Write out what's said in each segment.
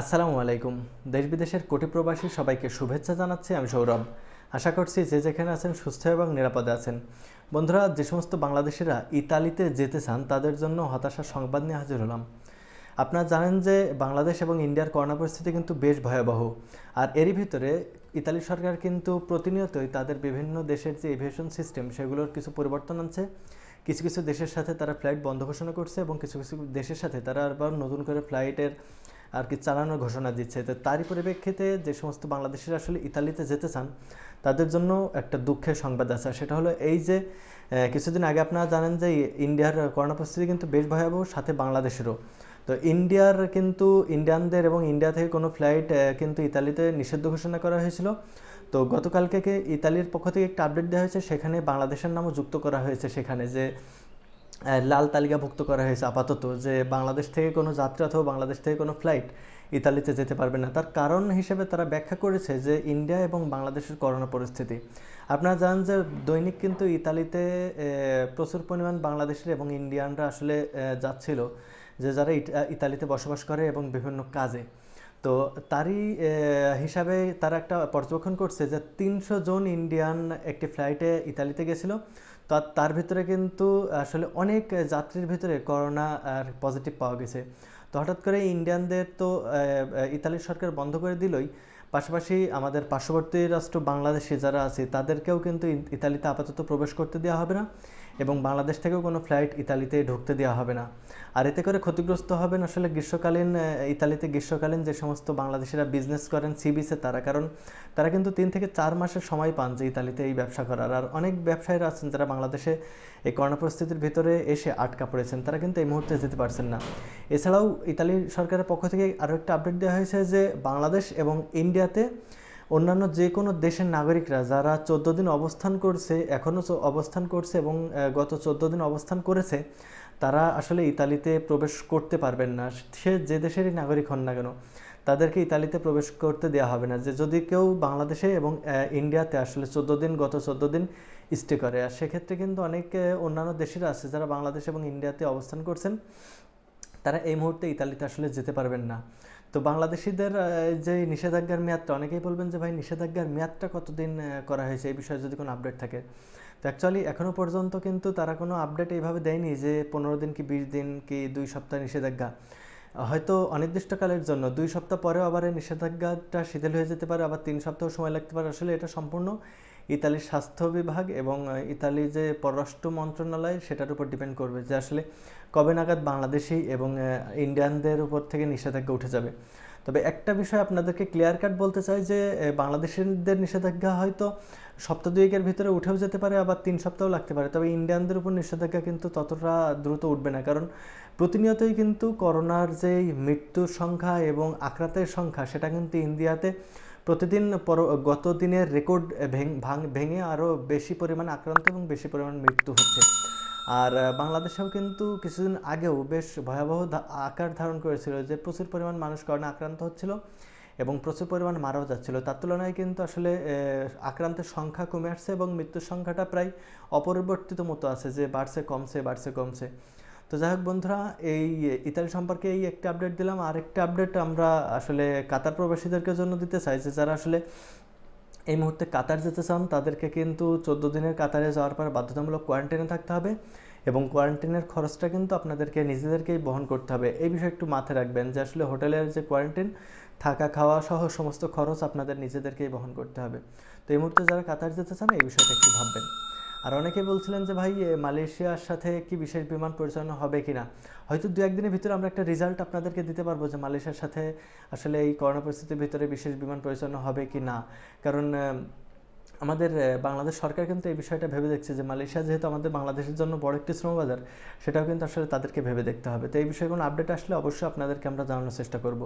আসসালামু আলাইকুম দেশ বিদেশের কোটি প্রবাসী সবাইকে শুভেচ্ছা জানাচ্ছি আমি সৌরভ আশা করছি যে যেখানে আছেন সুস্থ এবং নিরাপদে আছেন বন্ধুরা যে সমস্ত বাংলাদেশিরা ইতালিতে যেতে চান তাদের জন্য হতাশা সংবাদ নিয়ে হাজির হলাম আপনারা জানেন যে বাংলাদেশ এবং ইন্ডিয়ার করোনা পরিস্থিতি কিন্তু বেশ ভয়াবহ আর এরই ভিতরে ইতালি সরকার কিন্তু প্রতিনিয়তই তাদের বিভিন্ন দেশের যে এভিয়েশন সিস্টেম সেগুলোর কিছু পরিবর্তন আনছে কিছু কিছু দেশের সাথে তারা ফ্লাইট বন্ধ ঘোষণা করছে এবং কিছু কিছু দেশের সাথে তারা আবার নতুন করে ফ্লাইটের আর কি চালানোর ঘোষণা দিচ্ছে তো তারই পরিপ্রেক্ষিতে যে সমস্ত বাংলাদেশিরা আসলে ইতালিতে যেতে চান তাদের জন্য একটা দুঃখের সংবাদ আছে সেটা হলো এই যে কিছুদিন আগে আপনারা জানেন যে ইন্ডিয়ার করোনা পরিস্থিতি কিন্তু বেশ ভয়াবহ সাথে বাংলাদেশেরও তো ইন্ডিয়ার কিন্তু ইন্ডিয়ানদের এবং ইন্ডিয়া থেকে কোনো ফ্লাইট কিন্তু ইতালিতে নিষিদ্ধ ঘোষণা করা হয়েছিল তো গতকালকে ইতালির পক্ষ থেকে একটা আপডেট দেওয়া হয়েছে সেখানে বাংলাদেশের নামও যুক্ত করা হয়েছে সেখানে যে লাল তালিকাভুক্ত করা হয়েছে আপাতত যে বাংলাদেশ থেকে কোনো যাত্রী অথবা বাংলাদেশ থেকে কোনো ফ্লাইট ইতালিতে যেতে পারবে না তার কারণ হিসেবে তারা ব্যাখ্যা করেছে যে ইন্ডিয়া এবং বাংলাদেশের করোনা পরিস্থিতি আপনারা জানেন যে দৈনিক কিন্তু ইতালিতে প্রচুর পরিমাণ বাংলাদেশের এবং ইন্ডিয়ানরা আসলে যাচ্ছিল যে যারা ইতালিতে বসবাস করে এবং বিভিন্ন কাজে তো তারই হিসাবে তারা একটা পর্যবেক্ষণ করছে যে তিনশো জন ইন্ডিয়ান একটি ফ্লাইটে ইতালিতে গেছিলো তার ভিতরে কিন্তু আসলে অনেক যাত্রীর ভিতরে করোনা আর পজিটিভ পাওয়া গেছে তো হঠাৎ করে ইন্ডিয়ানদের তো ইতালির সরকার বন্ধ করে দিলই পাশাপাশি আমাদের পার্শ্ববর্তী রাষ্ট্র বাংলাদেশে যারা আছে তাদেরকেও কিন্তু ইতালিতে আপাতত প্রবেশ করতে দেওয়া হবে না এবং বাংলাদেশ থেকেও কোনো ফ্লাইট ইতালিতে ঢুকতে দেওয়া হবে না আর এতে করে ক্ষতিগ্রস্ত হবেন আসলে গ্রীষ্মকালীন ইতালিতে গ্রীষ্মকালীন যে সমস্ত বাংলাদেশিরা বিজনেস করেন সিবিসে তারা কারণ তারা কিন্তু তিন থেকে চার মাসের সময় পান যে ইতালিতে এই ব্যবসা করার আর অনেক ব্যবসায়ীরা আছেন যারা বাংলাদেশে এই করোনা পরিস্থিতির ভিতরে এসে আটকা পড়েছেন তারা কিন্তু এই মুহূর্তে যেতে পারছেন না এছাড়াও ইতালি সরকারের পক্ষ থেকে আরও একটা আপডেট দেওয়া হয়েছে যে বাংলাদেশ এবং ইন্ডিয়াতে অন্যান্য যে কোনো দেশের নাগরিকরা যারা চোদ্দো দিন অবস্থান করছে এখনও অবস্থান করছে এবং গত চোদ্দো দিন অবস্থান করেছে তারা আসলে ইতালিতে প্রবেশ করতে পারবেন না সে যে দেশেরই নাগরিক হন না কেন তাদেরকে ইতালিতে প্রবেশ করতে দেওয়া হবে না যে যদি কেউ বাংলাদেশে এবং ইন্ডিয়াতে আসলে চোদ্দো দিন গত চোদ্দো দিন স্টে করে আর সেক্ষেত্রে কিন্তু অনেক অন্যান্য দেশের আছে যারা বাংলাদেশ এবং ইন্ডিয়াতে অবস্থান করছেন তারা এই মুহূর্তে ইতালিতে আসলে যেতে পারবেন না তো বাংলাদেশিদের যে নিষেধাজ্ঞার মেয়াদটা অনেকেই বলবেন যে ভাই নিষেধাজ্ঞার মেয়াদটা কতদিন করা হয়েছে এই বিষয়ে যদি কোনো আপডেট থাকে তো অ্যাকচুয়ালি এখনও পর্যন্ত কিন্তু তারা কোনো আপডেট এইভাবে দেয়নি যে পনেরো দিন কি বিশ দিন কি দুই সপ্তাহ নিষেধাজ্ঞা হয়তো অনির্দিষ্টকালের জন্য দুই সপ্তাহ পরেও আবার এই নিষেধাজ্ঞাটা শিথিল হয়ে যেতে পারে আবার তিন সপ্তাহ সময় লাগতে পারে আসলে এটা সম্পূর্ণ ইতালির স্বাস্থ্য বিভাগ এবং ইতালি যে পররাষ্ট্র মন্ত্রণালয় সেটার উপর ডিপেন্ড করবে যে আসলে কবে নাগাদ বাংলাদেশি এবং ইন্ডিয়ানদের উপর থেকে নিষেধাজ্ঞা উঠে যাবে তবে একটা বিষয় আপনাদেরকে ক্লিয়ার কাট বলতে চাই যে বাংলাদেশিদের নিষেধাজ্ঞা হয়তো সপ্তাহ দুয়েকের ভিতরে উঠেও যেতে পারে আবার তিন সপ্তাহও লাগতে পারে তবে ইন্ডিয়ানদের উপর নিষেধাজ্ঞা কিন্তু ততটা দ্রুত উঠবে না কারণ প্রতিনিয়তই কিন্তু করোনার যেই মৃত্যুর সংখ্যা এবং আক্রাতের সংখ্যা সেটা কিন্তু ইন্ডিয়াতে প্রতিদিন পর গত দিনের রেকর্ড ভেঙে আরও বেশি পরিমাণ আক্রান্ত এবং বেশি পরিমাণ মৃত্যু হচ্ছে আর বাংলাদেশেও কিন্তু কিছুদিন আগেও বেশ ভয়াবহ আকার ধারণ করেছিল যে প্রচুর পরিমাণ মানুষ করোনা আক্রান্ত হচ্ছিল এবং প্রচুর পরিমাণ মারাও যাচ্ছিল তার তুলনায় কিন্তু আসলে আক্রান্তের সংখ্যা কমে আসছে এবং মৃত্যুর সংখ্যাটা প্রায় অপরিবর্তিত মতো আছে যে বাড়ছে কমছে বাড়ছে কমছে তো যাই হোক বন্ধুরা এই ইতালি সম্পর্কে এই একটা আপডেট দিলাম আরেকটা আপডেট আমরা আসলে কাতার প্রবাসীদেরকে জন্য দিতে চাই যে যারা আসলে এই মুহূর্তে কাতার যেতে চান তাদেরকে কিন্তু চোদ্দো দিনের কাতারে যাওয়ার পর বাধ্যতামূলক কোয়ারেন্টাইনে থাকতে হবে এবং কোয়ারেন্টাইনের খরচটা কিন্তু আপনাদেরকে নিজেদেরকেই বহন করতে হবে এই বিষয়ে একটু মাথায় রাখবেন যে আসলে হোটেলের যে কোয়ারেন্টাইন থাকা খাওয়া সহ সমস্ত খরচ আপনাদের নিজেদেরকেই বহন করতে হবে তো এই মুহূর্তে যারা কাতার যেতে চান এই বিষয়টা একটু ভাববেন আর অনেকে বলছিলেন যে ভাই মালয়েশিয়ার সাথে কি বিশেষ বিমান পরিচালনা হবে কি না হয়তো দু একদিনের ভিতরে আমরা একটা রেজাল্ট আপনাদেরকে দিতে পারবো যে মালয়েশিয়ার সাথে আসলে এই করোনা পরিস্থিতির ভিতরে বিশেষ বিমান পরিচালনা হবে কি না কারণ আমাদের বাংলাদেশ সরকার কিন্তু এই বিষয়টা ভেবে দেখছে যে মালয়েশিয়া যেহেতু আমাদের বাংলাদেশের জন্য বড় একটি শ্রমবাজার সেটাও কিন্তু আসলে তাদেরকে ভেবে দেখতে হবে তো এই বিষয়ে কোনো আপডেট আসলে অবশ্যই আপনাদেরকে আমরা জানানোর চেষ্টা করব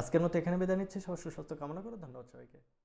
আজকের মতো এখানে বেদা নিচ্ছি সব সুস্বাস্থ্য কামনা করে ধন্যবাদ সবাইকে